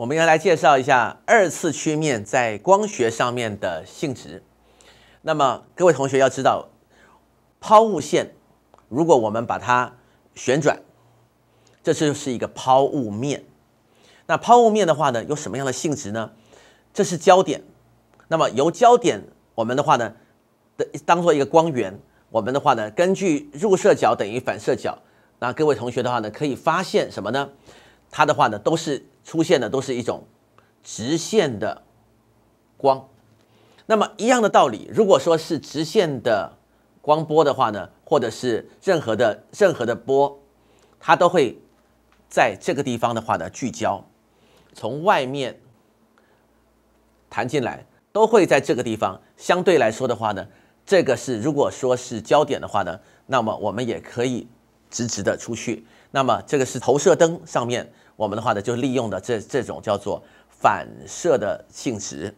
我们要来介绍一下二次曲面在光学上面的性质。那么各位同学要知道，抛物线，如果我们把它旋转，这就是一个抛物面。那抛物面的话呢，有什么样的性质呢？这是焦点。那么由焦点，我们的话呢，的当做一个光源，我们的话呢，根据入射角等于反射角，那各位同学的话呢，可以发现什么呢？它的话呢，都是。出现的都是一种直线的光，那么一样的道理，如果说是直线的光波的话呢，或者是任何的任何的波，它都会在这个地方的话呢聚焦，从外面弹进来都会在这个地方。相对来说的话呢，这个是如果说是焦点的话呢，那么我们也可以直直的出去。那么这个是投射灯上面。我们的话呢，就利用的这这种叫做反射的性质。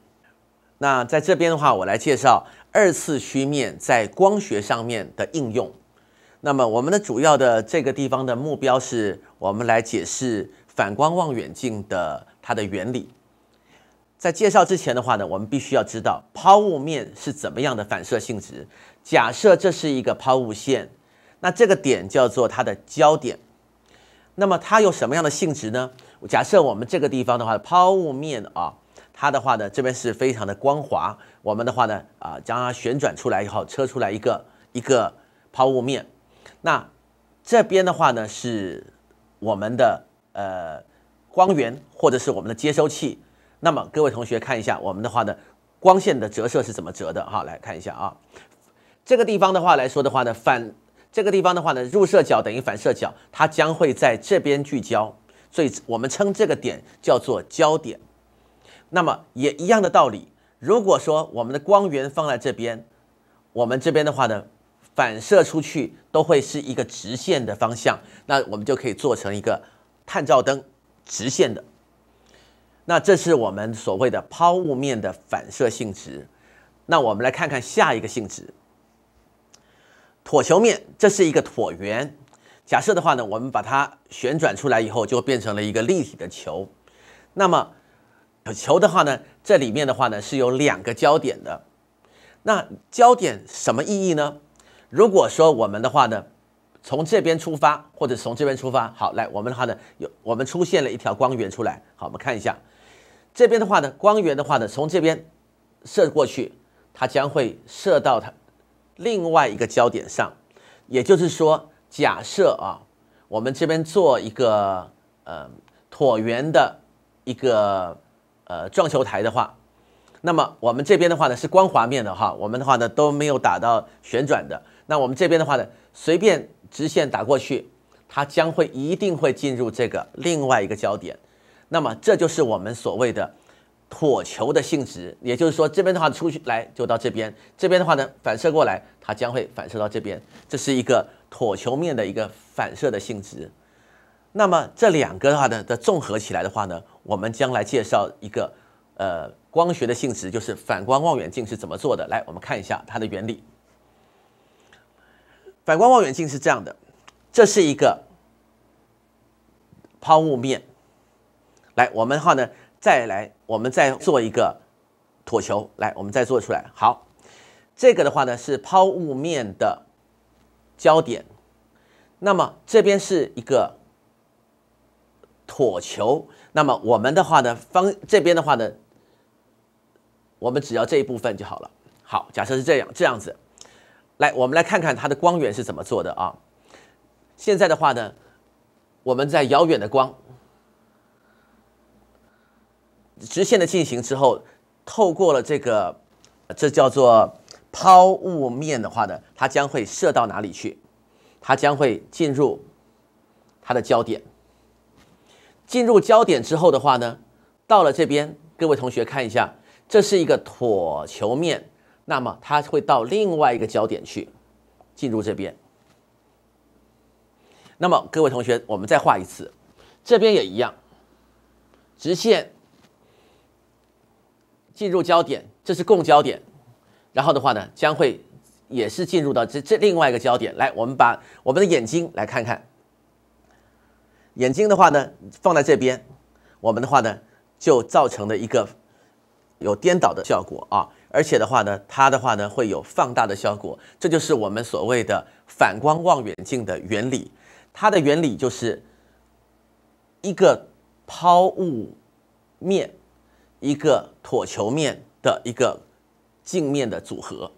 那在这边的话，我来介绍二次曲面在光学上面的应用。那么我们的主要的这个地方的目标是，我们来解释反光望远镜的它的原理。在介绍之前的话呢，我们必须要知道抛物面是怎么样的反射性质。假设这是一个抛物线，那这个点叫做它的焦点。那么它有什么样的性质呢？假设我们这个地方的话，抛物面啊，它的话呢，这边是非常的光滑。我们的话呢，啊，将它旋转出来以后，车出来一个一个抛物面。那这边的话呢，是我们的呃光源或者是我们的接收器。那么各位同学看一下，我们的话呢，光线的折射是怎么折的哈？来看一下啊，这个地方的话来说的话呢，反。这个地方的话呢，入射角等于反射角，它将会在这边聚焦，所以我们称这个点叫做焦点。那么也一样的道理，如果说我们的光源放在这边，我们这边的话呢，反射出去都会是一个直线的方向，那我们就可以做成一个探照灯，直线的。那这是我们所谓的抛物面的反射性质。那我们来看看下一个性质。火球面，这是一个椭圆。假设的话呢，我们把它旋转出来以后，就变成了一个立体的球。那么球的话呢，这里面的话呢是有两个焦点的。那焦点什么意义呢？如果说我们的话呢，从这边出发，或者从这边出发，好，来我们的话呢有，我们出现了一条光源出来。好，我们看一下这边的话呢，光源的话呢，从这边射过去，它将会射到它。另外一个焦点上，也就是说，假设啊，我们这边做一个呃椭圆的一个呃撞球台的话，那么我们这边的话呢是光滑面的哈，我们的话呢都没有打到旋转的，那我们这边的话呢随便直线打过去，它将会一定会进入这个另外一个焦点，那么这就是我们所谓的。椭球的性质，也就是说，这边的话出去来就到这边，这边的话呢反射过来，它将会反射到这边，这是一个椭球面的一个反射的性质。那么这两个的话呢的综合起来的话呢，我们将来介绍一个呃光学的性质，就是反光望远镜是怎么做的。来，我们看一下它的原理。反光望远镜是这样的，这是一个抛物面。来，我们的话呢。再来，我们再做一个椭球。来，我们再做出来。好，这个的话呢是抛物面的焦点。那么这边是一个椭球。那么我们的话呢，方这边的话呢，我们只要这一部分就好了。好，假设是这样，这样子。来，我们来看看它的光源是怎么做的啊。现在的话呢，我们在遥远的光。直线的进行之后，透过了这个，这叫做抛物面的话呢，它将会射到哪里去？它将会进入它的焦点。进入焦点之后的话呢，到了这边，各位同学看一下，这是一个椭球面，那么它会到另外一个焦点去，进入这边。那么各位同学，我们再画一次，这边也一样，直线。进入焦点，这是共焦点。然后的话呢，将会也是进入到这这另外一个焦点。来，我们把我们的眼睛来看看。眼睛的话呢，放在这边，我们的话呢，就造成了一个有颠倒的效果啊。而且的话呢，它的话呢，会有放大的效果。这就是我们所谓的反光望远镜的原理。它的原理就是一个抛物面。一个椭球面的一个镜面的组合。